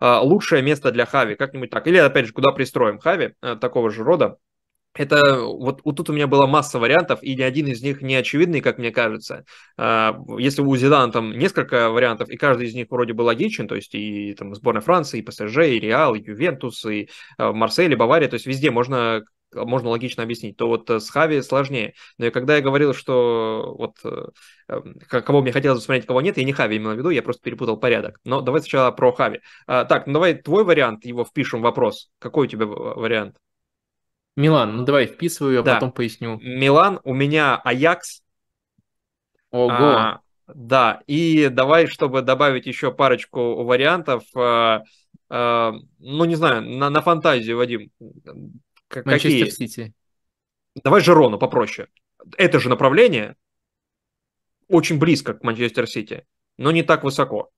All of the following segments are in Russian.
А, лучшее место для Хави, как-нибудь так. Или, опять же, куда пристроим Хави э, такого же рода. Это вот, вот тут у меня была масса вариантов, и ни один из них не очевидный, как мне кажется. А, если у Зидана там несколько вариантов, и каждый из них вроде бы логичен, то есть и там сборная Франции, и ПСЖ, и Реал, и Ювентус, и э, Марсель, и Бавария, то есть везде можно а, можно логично объяснить, то вот э, с Хави сложнее. Но и когда я говорил, что вот э, эм, кого мне хотелось бы кого нет, я не Хави имел в виду, я просто перепутал порядок. Но давай сначала про Хави. А, так, ну давай твой вариант, его впишем в вопрос. Какой у тебя вариант? Милан, ну давай вписываю, я а да. потом поясню. Милан, у меня Аякс. Ого. А, да, и давай, чтобы добавить еще парочку вариантов, а, а, ну не знаю, на, на фантазию, Вадим, ну, Манчестер какие? Сити. Давай Жерону попроще. Это же направление очень близко к Манчестер Сити, но не так высоко.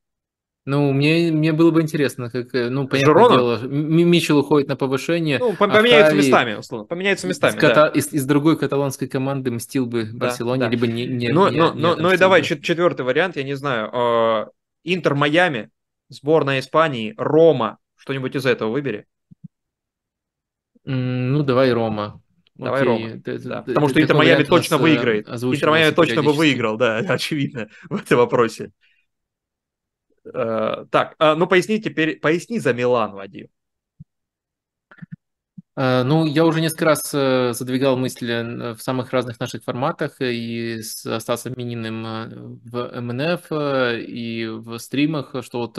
Ну, мне, мне было бы интересно, как, э, ну, понятное дело, Мичел уходит на повышение. Ну, поменяются а местами, условно, поменяются местами, из, да. из, из другой каталонской команды мстил бы да, Барселоне, да. либо не... не но, не, но, не но, ну и давай, чет четвертый вариант, я не знаю, э, Интер-Майами, сборная Испании, Рома, что-нибудь из этого выбери. Ну, давай Рома. Давай Рома. Потому что Интер Майами точно выиграет. Интер Майами точно бы выиграл, да, очевидно, в этом вопросе. Э, так, а, ну поясни теперь, поясни за Милан, Вадим. Э, ну, я уже несколько раз э, задвигал мысли в самых разных наших форматах и с Стасом Мининым в МНФ, и в стримах, что вот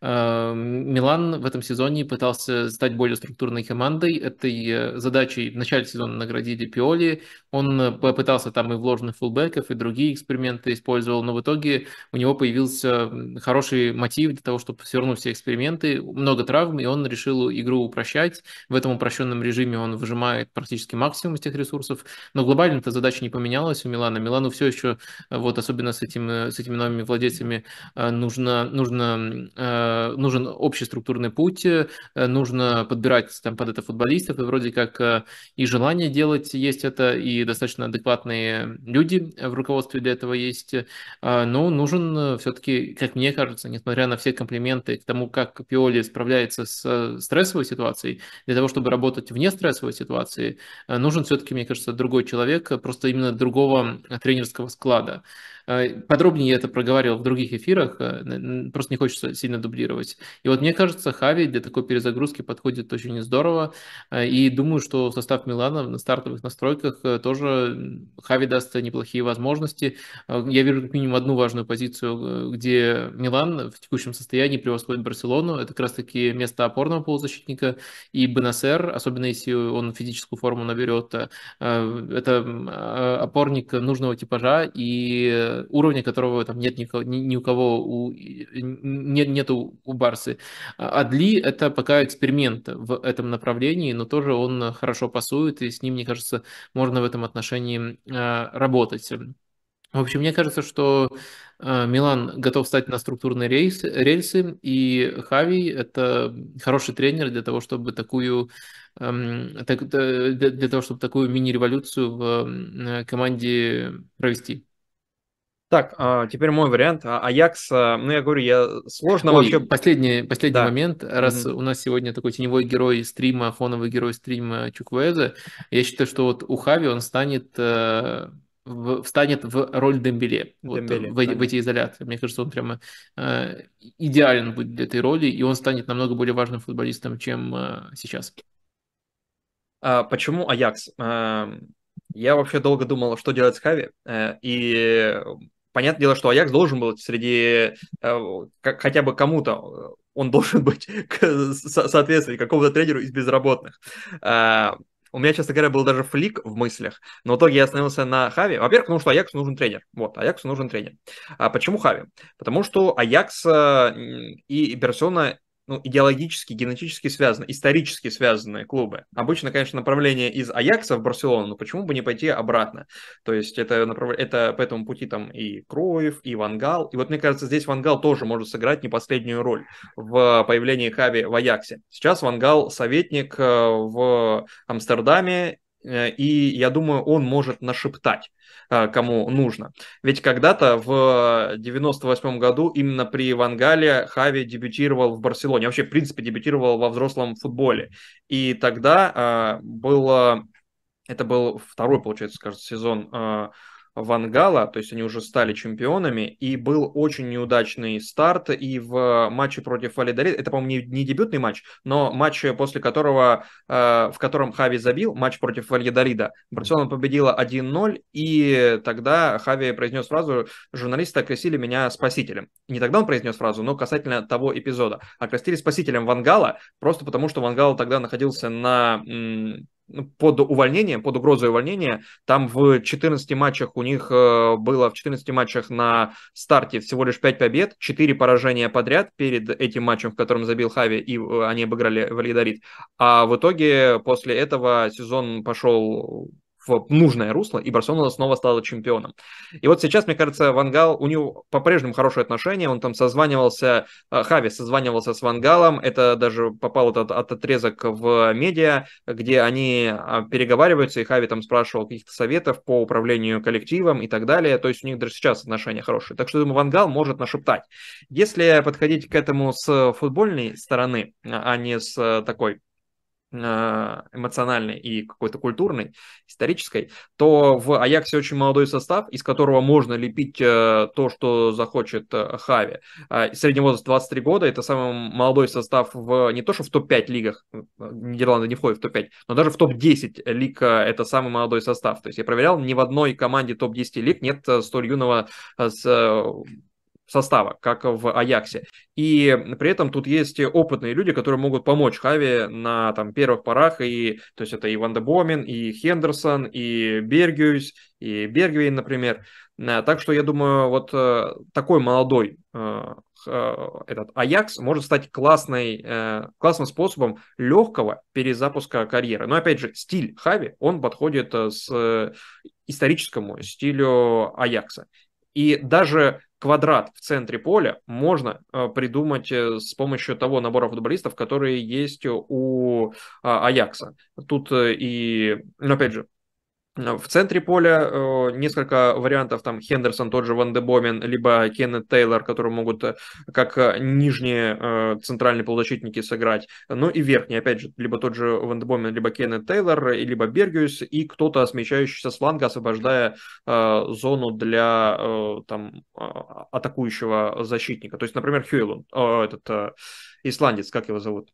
Э, Милан в этом сезоне пытался стать более структурной командой. Этой э, задачей в начале сезона наградили Пиоли. Он э, попытался там и вложенных фулбеков, и другие эксперименты использовал, но в итоге у него появился хороший мотив для того, чтобы свернуть все эксперименты, много травм, и он решил игру упрощать. В этом упрощенном режиме он выжимает практически максимум из тех ресурсов, но глобально эта задача не поменялась у Милана. Милану все еще, вот особенно с, этим, с этими новыми владельцами, нужно, нужно Э, нужен общий структурный путь, э, нужно подбирать там под это футболистов, и вроде как э, и желание делать есть это, и достаточно адекватные люди в руководстве для этого есть, а, но нужен все-таки, как мне кажется, несмотря на все комплименты к тому, как Пиоли справляется с стрессовой ситуацией, для того, чтобы работать вне стрессовой ситуации, нужен все-таки, мне кажется, другой человек, просто именно другого тренерского склада. Э, подробнее я это проговаривал в других эфирах, э, просто не хочется сильно дублировать. И вот мне кажется, Хави для такой перезагрузки подходит очень здорово. Э, и думаю, что состав Милана на стартовых настройках тоже Хави даст неплохие возможности. Я вижу как минимум одну важную позицию, где Милан в текущем состоянии превосходит Барселону. Это как раз-таки место опорного полузащитника. И Бенасер, особенно если он физическую форму наберет, это опорник нужного типажа и уровня, которого там нет никого, ни, ни у кого, у, нет, нету у Барсы. Адли а – это пока эксперимент в этом направлении, но тоже он хорошо пасует, и с ним, мне кажется, можно в этом отношении а, работать. В общем, мне кажется, что а, Милан готов стать на структурные рельс, рельсы, и Хави – это хороший тренер для того, чтобы такую эм, э, для того, чтобы такую мини-революцию в команде провести. Так, а теперь мой вариант. А, Аякс, а, ну я говорю, я сложно Ой, вообще... Последний, последний да. момент, раз mm-hmm. у нас сегодня такой теневой герой стрима, фоновый герой стрима Чуквеза, я считаю, что вот у Хави он станет э, в, встанет в роль Дембеле, вот, э, да. в, в эти изоляции. Мне кажется, он прямо э, идеален будет для этой роли, и он станет намного более важным футболистом, чем э, сейчас. А почему Аякс? Эм, я вообще долго думал, что делать с Хави, э, и понятное дело, что Аякс должен был среди э, хотя бы кому-то, э, он должен быть соответствовать какому-то тренеру из безработных. Э, у меня, честно говоря, был даже флик в мыслях, но в итоге я остановился на Хави. Во-первых, потому что Аякс нужен тренер. Вот, Аякс нужен тренер. А почему Хави? Потому что Аякс и Берсона ну, идеологически, генетически связаны, исторически связанные клубы. Обычно, конечно, направление из Аякса в Барселону, но почему бы не пойти обратно? То есть это, направ... это по этому пути там и Кроев, и Вангал. И вот мне кажется, здесь Вангал тоже может сыграть не последнюю роль в появлении Хави в Аяксе. Сейчас Вангал советник э, в Амстердаме Э, и я думаю, он может нашептать, э, кому нужно. Ведь когда-то в 98 году именно при Вангале Хави дебютировал в Барселоне, вообще, в принципе, дебютировал во взрослом футболе. И тогда э, было, это был второй, получается, скажем, сезон Вангала, то есть они уже стали чемпионами, и был очень неудачный старт, и в матче против Алидарит, это, по-моему, не дебютный матч, но матч, э, после которого, э, в котором Хави забил, матч против Вальядолида. Барселона победила 1-0, и тогда Хави произнес фразу «Журналисты окрестили меня спасителем». Не тогда он произнес фразу, но касательно того эпизода. Окрестили спасителем Вангала, просто потому что Вангала тогда находился на м- ну, под увольнением, под угрозой увольнения. Там в 14 матчах у них э, было, в 14 матчах на старте всего лишь 5 побед, 4 поражения подряд перед этим матчем, в котором забил Хави, и э, они обыграли Вальядорит. А в итоге после этого сезон пошел в нужное русло, и Барселона снова стала чемпионом. И вот сейчас, мне кажется, Вангал, у него по-прежнему хорошие отношения, он там созванивался, э, Хави созванивался с Вангалом, это даже попал этот, от отрезок в медиа, где они а, переговариваются, и Хави там спрашивал каких-то советов по управлению коллективом и так далее, то есть у них даже сейчас отношения хорошие. Так что, думаю, Вангал может нашептать. Если подходить к этому с футбольной стороны, а не с э, такой Э, эмоциональной и какой-то культурной, исторической, то в Аяксе очень молодой состав, из которого можно лепить э, то, что захочет э, Хави. А, средний возраст 23 года, это самый молодой состав в не то, что в топ-5 лигах, Нидерланды не входят в топ-5, но даже в топ-10 лиг это самый молодой состав. То есть я проверял, ни в одной команде топ-10 лиг нет столь юного с состава, как в Аяксе. И при этом тут есть опытные люди, которые могут помочь Хави на там, первых порах. И, то есть это и Ван Дебомин, и Хендерсон, и Бергюс, и Бергвейн, например. Э, так что я думаю, вот э, такой молодой э, этот Аякс может стать классной, классным способом легкого перезапуска карьеры. Но опять же, стиль Хави, он подходит с историческому стилю Аякса. И даже квадрат в центре поля можно э, придумать э, с помощью того набора футболистов, которые есть у а, Аякса. Тут э, и, ну, опять же, в центре поля э, несколько вариантов, там Хендерсон, тот же Ван де Бомен либо Кеннет Тейлор, которые могут э, как э, нижние э, центральные полузащитники сыграть, ну и верхние, опять же, либо тот же Ван де Бомен либо Кеннет Тейлор, либо Бергиус, и кто-то смещающийся с фланга, освобождая э, зону для э, там, а, атакующего защитника. То есть, например, Хьюилун, э, этот э, исландец, как его зовут?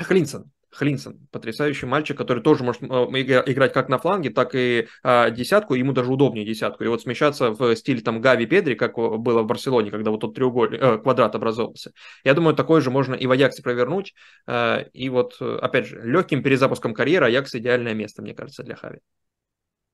Хлинсон. Хлинсон, потрясающий мальчик, который тоже может э, играть как на фланге, так и а, десятку, ему даже удобнее десятку. И вот смещаться в стиле там Гави Педри, как э, было в Барселоне, когда вот тот треугольник, э, квадрат образовался. Я думаю, такое же можно и в Аяксе провернуть. и вот, опять же, легким перезапуском карьеры Аякс идеальное место, мне кажется, для Хави.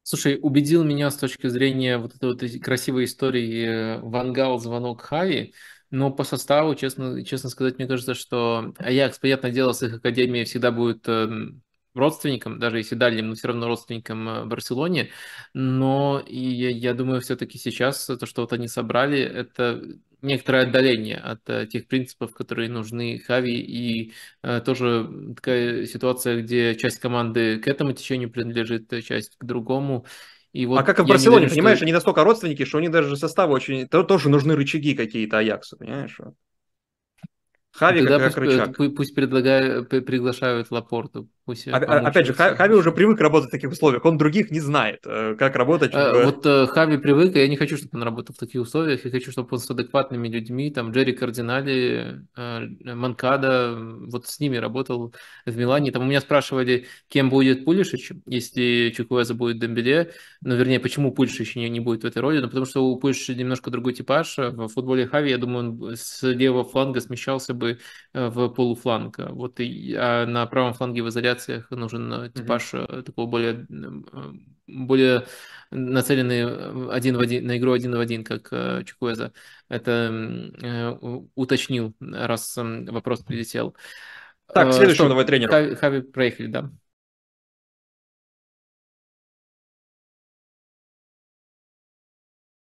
Слушай, убедил меня с точки зрения вот этой вот красивой истории Вангал, звонок Хави. Но по составу, честно, честно сказать, мне кажется, что Аякс, понятное дело, с их академией всегда будет эм, родственником, даже если дальним, но все равно родственником э, Барселоне. Но и я, я думаю, все-таки сейчас то, что вот они собрали, это некоторое отдаление от э, тех принципов, которые нужны Хави. И э, тоже такая ситуация, где часть команды к этому течению принадлежит, э, часть к другому. И а вот а как и в Барселоне, понимаешь, что... они настолько родственники, что у них даже составы очень... Тоже нужны рычаги какие-то Аяксу, понимаешь? Хави Тогда как пусть, рычаг. Пусть, пусть приглашают Лапорту. Пусть а, а, опять же, Хави уже привык работать в таких условиях. Он других не знает, э, как работать. А, Вот э, Хави привык, и я не хочу, чтобы он работал в таких условиях. Я хочу, чтобы он с адекватными людьми, там Джерри Кардинали, Манкада, вот с ними работал в Милане. Там у меня спрашивали, кем будет Пулишич, если Чукуэза будет Дембеле. Ну, вернее, почему Пулишич не, не будет в этой роли? Ну, потому что у Пулишича немножко другой типаж. В футболе Хави, я думаю, он с левого фланга смещался бы работы э, в полуфланг. А, вот, и, а на правом фланге в изоляциях нужен э, типаж mm-hmm. такого более, более нацеленный один в один, на игру один в один, как Чукуэза. Это уточнил, раз вопрос прилетел. Так, следующий новый тренер. тренера. Хави проехали, да.